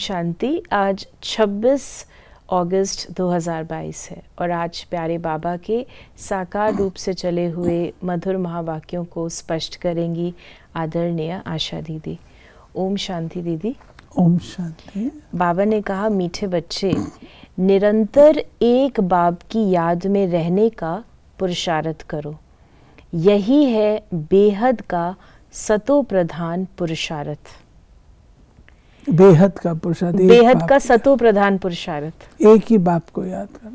शांति आज 26 अगस्त 2022 है और आज प्यारे बाबा के साकार रूप से चले हुए मधुर महावाक्यों को स्पष्ट करेंगी आदरणीय आशा दीदी ओम शांति दीदी ओम शांति बाबा ने कहा मीठे बच्चे निरंतर एक बाब की याद में रहने का पुरुषार्थ करो यही है बेहद का सतो प्रधान पुरुषार्थ बेहद का पुरुषार्थ बेहद का सतो प्रधान पुरुषार्थ एक ही बाप को याद कर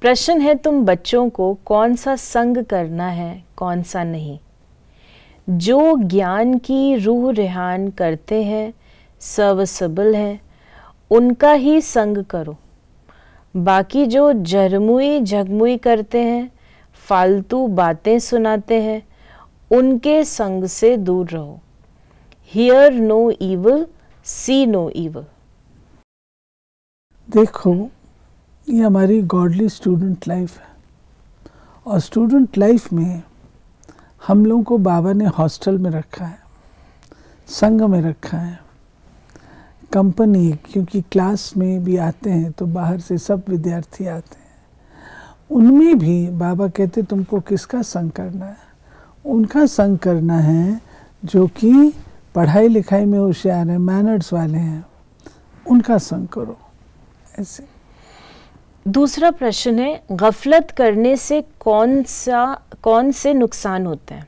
प्रश्न है तुम बच्चों को कौन सा संग करना है कौन सा नहीं जो ज्ञान की रूह रिहान करते हैं सर्वसबल है उनका ही संग करो बाकी जो जरमुई झगमुई करते हैं फालतू बातें सुनाते हैं उनके संग से दूर रहो hear no evil see no evil देखो ये हमारी गॉडली स्टूडेंट लाइफ है और स्टूडेंट लाइफ में हम लोगों को बाबा ने हॉस्टल में रखा है संघ में रखा है कंपनी क्योंकि क्लास में भी आते हैं तो बाहर से सब विद्यार्थी आते हैं उनमें भी बाबा कहते तुमको किसका संग करना है उनका संग करना है जो कि पढ़ाई लिखाई में होशियार हैं मैनर्स वाले हैं उनका संग करो ऐसे दूसरा प्रश्न है गफलत करने से कौन सा कौन से नुकसान होते हैं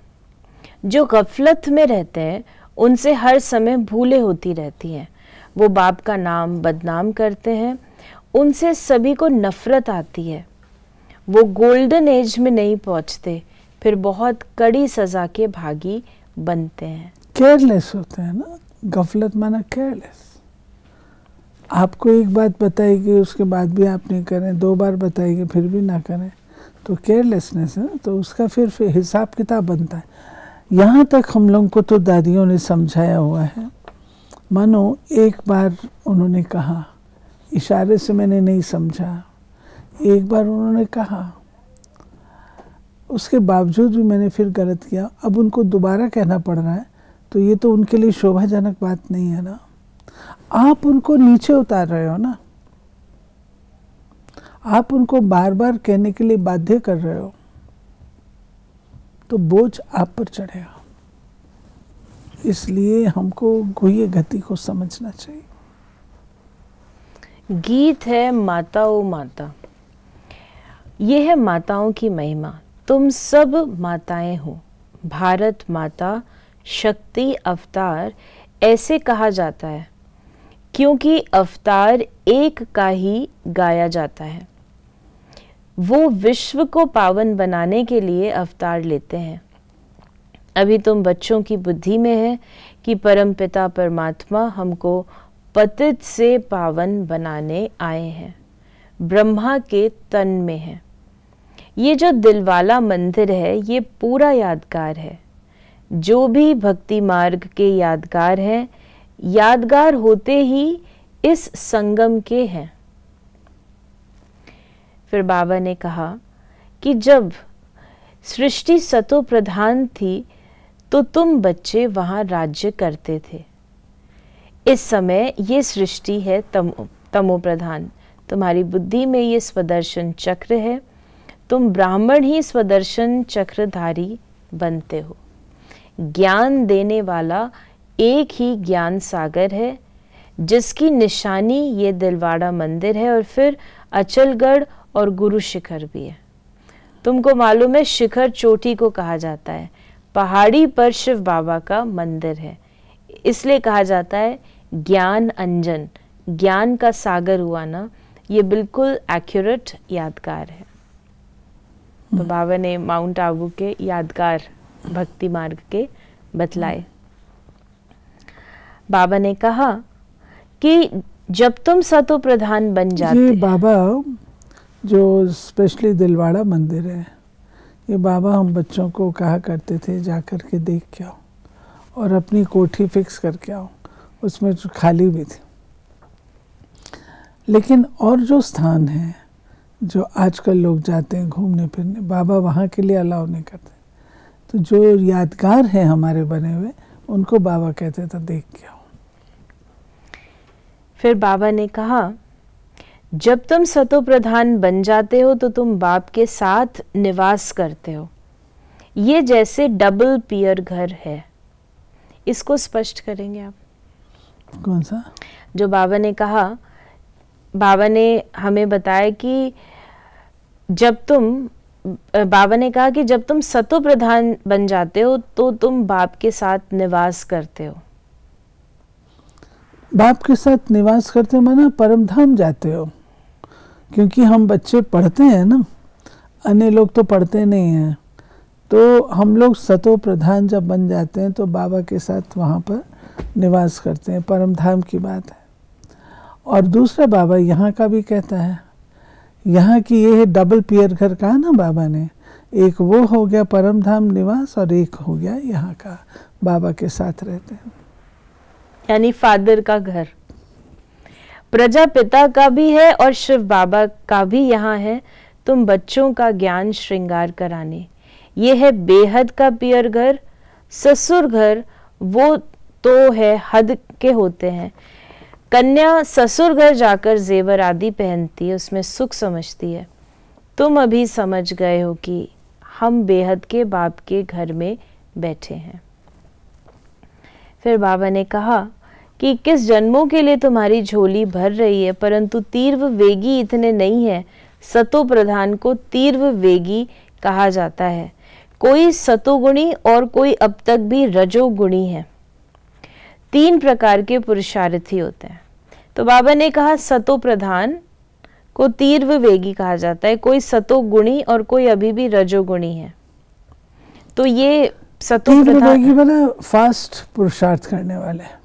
जो गफलत में रहते हैं उनसे हर समय भूले होती रहती हैं वो बाप का नाम बदनाम करते हैं उनसे सभी को नफ़रत आती है वो गोल्डन एज में नहीं पहुंचते फिर बहुत कड़ी सज़ा के भागी बनते हैं केयरलेस होते हैं ना गफलत माना केयरलेस आपको एक बात बताएगी उसके बाद भी आप नहीं करें दो बार बताएगी फिर भी ना करें तो केयरलेसनेस है तो उसका फिर, फिर हिसाब किताब बनता है यहाँ तक हम लोग को तो दादियों ने समझाया हुआ है मानो एक बार उन्होंने कहा इशारे से मैंने नहीं समझा एक बार उन्होंने कहा उसके बावजूद भी मैंने फिर गलत किया अब उनको दोबारा कहना पड़ रहा है तो ये तो उनके लिए शोभाजनक बात नहीं है ना आप उनको नीचे उतार रहे हो ना आप उनको बार बार कहने के लिए बाध्य कर रहे हो तो बोझ आप पर चढ़ेगा इसलिए हमको गुहे गति को समझना चाहिए गीत है माता ओ माता ये है माताओं की महिमा तुम सब माताएं हो भारत माता शक्ति अवतार ऐसे कहा जाता है क्योंकि अवतार एक का ही गाया जाता है वो विश्व को पावन बनाने के लिए अवतार लेते हैं अभी तुम बच्चों की बुद्धि में है कि परमपिता परमात्मा हमको पतित से पावन बनाने आए हैं ब्रह्मा के तन में है ये जो दिलवाला मंदिर है ये पूरा यादगार है जो भी भक्ति मार्ग के यादगार हैं यादगार होते ही इस संगम के हैं फिर बाबा ने कहा कि जब सृष्टि सतो प्रधान थी तो तुम बच्चे वहां राज्य करते थे इस समय ये सृष्टि है तमो तमो प्रधान तुम्हारी बुद्धि में ये स्वदर्शन चक्र है तुम ब्राह्मण ही स्वदर्शन चक्रधारी बनते हो ज्ञान देने वाला एक ही ज्ञान सागर है जिसकी निशानी ये दिलवाड़ा मंदिर है और फिर अचलगढ़ और गुरु शिखर भी है तुमको मालूम है शिखर चोटी को कहा जाता है पहाड़ी पर शिव बाबा का मंदिर है इसलिए कहा जाता है ज्ञान अंजन ज्ञान का सागर हुआ ना ये बिल्कुल एक्यूरेट यादगार है तो हम्म। बाबा ने माउंट आबू के यादगार भक्ति मार्ग के बतलाए बाबा ने कहा कि जब तुम सतो प्रधान बन जाते बाबा जो स्पेशली दिलवाड़ा मंदिर है ये बाबा हम बच्चों को कहा करते थे जाकर के देख के आओ और अपनी कोठी फिक्स करके आओ उसमें जो खाली भी थी लेकिन और जो स्थान है जो आजकल लोग जाते हैं घूमने फिरने बाबा वहाँ के लिए अलाव नहीं करते तो जो यादगार है हमारे बने हुए उनको बाबा कहते थे तो देख के आओ फिर बाबा ने कहा जब तुम सतो प्रधान बन जाते हो तो तुम बाप के साथ निवास करते हो ये जैसे डबल पियर घर है इसको स्पष्ट करेंगे आप कौन सा जो बाबा ने कहा बाबा ने हमें बताया कि जब तुम बाबा ने कहा कि जब तुम सतो प्रधान बन जाते हो तो तुम बाप के साथ निवास करते हो बाप के साथ निवास करते माना धाम जाते हो क्योंकि हम बच्चे पढ़ते हैं ना अन्य लोग तो पढ़ते नहीं हैं तो हम लोग सतो प्रधान जब बन जाते हैं तो बाबा के साथ वहाँ पर निवास करते हैं परम धाम की बात है और दूसरा बाबा यहाँ का भी कहता है यहाँ की ये है डबल पियर घर कहा ना बाबा ने एक वो हो गया परम धाम निवास और एक हो गया यहाँ का बाबा के साथ रहते हैं यानी फादर का घर प्रजा पिता का भी है और शिव बाबा का भी यहाँ है तुम बच्चों का ज्ञान श्रृंगार कराने ये है बेहद का पियर घर ससुर घर वो तो है हद के होते हैं कन्या ससुर घर जाकर जेवर आदि पहनती है उसमें सुख समझती है तुम अभी समझ गए हो कि हम बेहद के बाप के घर में बैठे हैं फिर बाबा ने कहा कि किस जन्मों के लिए तुम्हारी झोली भर रही है परंतु तीर्व वेगी इतने नहीं है सतो प्रधान को तीर्व वेगी कहा जाता है कोई सतोगुणी और कोई अब तक भी रजोगुणी है तीन प्रकार के पुरुषार्थी होते हैं तो बाबा ने कहा सतो प्रधान को तीर्व वेगी कहा जाता है कोई सतो गुणी और कोई अभी भी रजोगुणी है तो ये सतो प्रधान फास्ट पुरुषार्थ करने वाले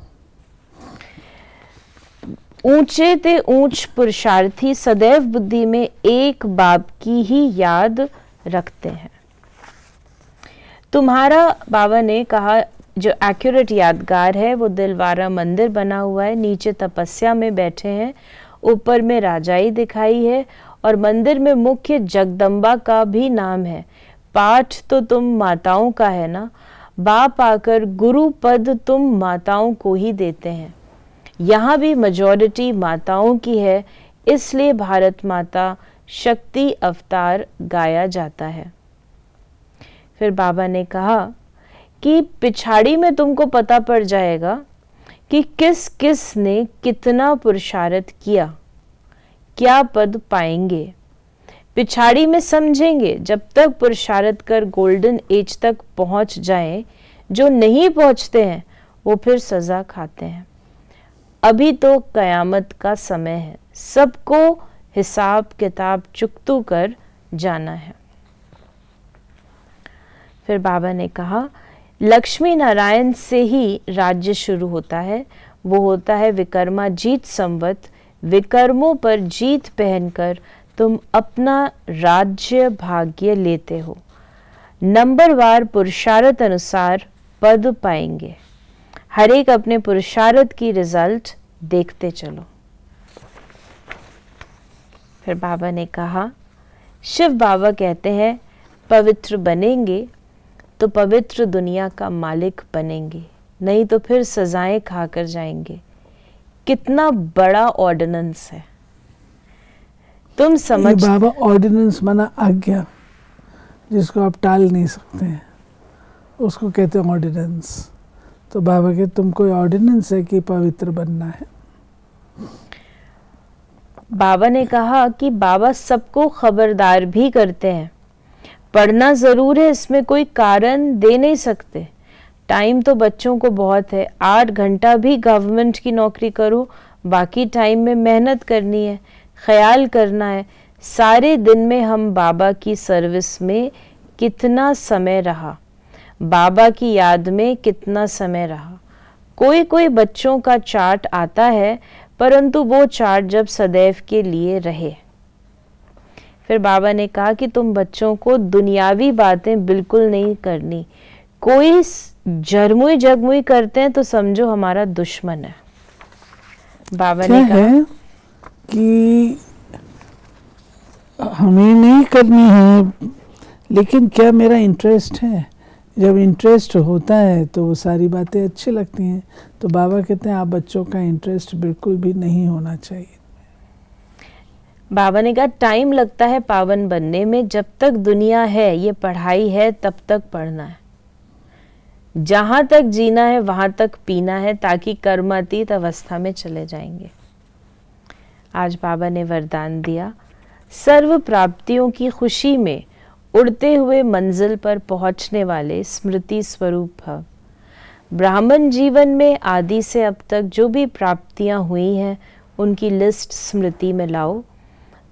ऊंचे ते ऊंच पुरुषार्थी सदैव बुद्धि में एक बाप की ही याद रखते हैं तुम्हारा बाबा ने कहा जो एक्यूरेट यादगार है वो दिलवारा मंदिर बना हुआ है नीचे तपस्या में बैठे हैं ऊपर में राजाई दिखाई है और मंदिर में मुख्य जगदम्बा का भी नाम है पाठ तो तुम माताओं का है ना बाप आकर गुरु पद तुम माताओं को ही देते हैं यहाँ भी मजॉरिटी माताओं की है इसलिए भारत माता शक्ति अवतार गाया जाता है फिर बाबा ने कहा कि पिछाड़ी में तुमको पता पड़ जाएगा कि किस किस ने कितना पुरुषार्थ किया क्या पद पाएंगे पिछाड़ी में समझेंगे जब तक पुरुषार्थ कर गोल्डन एज तक पहुंच जाए जो नहीं पहुंचते हैं वो फिर सज़ा खाते हैं अभी तो कयामत का समय है सबको हिसाब किताब चुकतु कर जाना है फिर बाबा ने कहा लक्ष्मी नारायण से ही राज्य शुरू होता है वो होता है विकर्मा जीत संवत विकर्मों पर जीत पहनकर तुम अपना राज्य भाग्य लेते हो नंबरवार पुरुषार्थ अनुसार पद पाएंगे हर एक अपने पुरुषार्थ की रिजल्ट देखते चलो फिर बाबा ने कहा शिव बाबा कहते हैं पवित्र बनेंगे तो पवित्र दुनिया का मालिक बनेंगे नहीं तो फिर सजाएं खाकर जाएंगे कितना बड़ा ऑर्डिनेंस है तुम समझ बाबा ऑर्डिनेंस माना आज्ञा जिसको आप टाल नहीं सकते हैं उसको कहते हैं ऑर्डिनेंस तो बाबा के तुमको ऑर्डिनेंस है कि पवित्र बनना है बाबा ने कहा कि बाबा सबको खबरदार भी करते हैं पढ़ना ज़रूर है इसमें कोई कारण दे नहीं सकते टाइम तो बच्चों को बहुत है आठ घंटा भी गवर्नमेंट की नौकरी करो बाकी टाइम में मेहनत करनी है ख्याल करना है सारे दिन में हम बाबा की सर्विस में कितना समय रहा बाबा की याद में कितना समय रहा कोई कोई बच्चों का चार्ट आता है परंतु वो चार्ट जब सदैव के लिए रहे फिर बाबा ने कहा कि तुम बच्चों को दुनियावी बातें बिल्कुल नहीं करनी कोई जरमुई जगमुई करते हैं तो समझो हमारा दुश्मन है बाबा ने कहा कि हमें नहीं करनी है लेकिन क्या मेरा इंटरेस्ट है जब इंटरेस्ट होता है तो वो सारी बातें अच्छी लगती हैं तो बाबा कहते हैं आप बच्चों का इंटरेस्ट बिल्कुल भी नहीं होना चाहिए बाबा ने कहा टाइम लगता है पावन बनने में जब तक दुनिया है ये पढ़ाई है तब तक पढ़ना है जहां तक जीना है वहां तक पीना है ताकि कर्मातीत अवस्था में चले जाएंगे आज बाबा ने वरदान दिया सर्व प्राप्तियों की खुशी में उड़ते हुए मंजिल पर पहुंचने वाले स्मृति स्वरूप भव ब्राह्मण जीवन में आदि से अब तक जो भी प्राप्तियां हुई हैं उनकी लिस्ट स्मृति में लाओ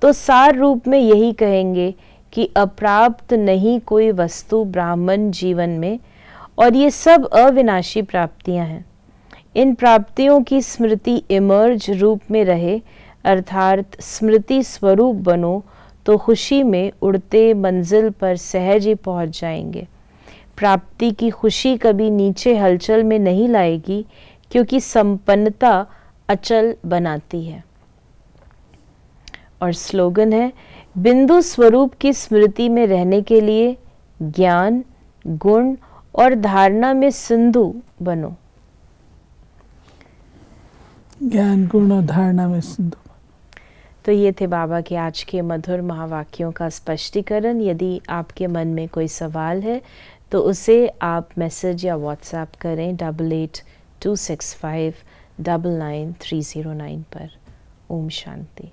तो सार रूप में यही कहेंगे कि अप्राप्त नहीं कोई वस्तु ब्राह्मण जीवन में और ये सब अविनाशी प्राप्तियां हैं इन प्राप्तियों की स्मृति इमर्ज रूप में रहे अर्थात स्मृति स्वरूप बनो तो खुशी में उड़ते मंजिल पर सहज ही पहुंच जाएंगे प्राप्ति की खुशी कभी नीचे हलचल में नहीं लाएगी क्योंकि संपन्नता अचल बनाती है और स्लोगन है बिंदु स्वरूप की स्मृति में रहने के लिए ज्ञान गुण और धारणा में सिंधु बनो ज्ञान गुण और धारणा में सिंधु तो ये थे बाबा के आज के मधुर महावाक्यों का स्पष्टीकरण यदि आपके मन में कोई सवाल है तो उसे आप मैसेज या व्हाट्सएप करें double eight two six five double nine three zero nine पर ओम शांति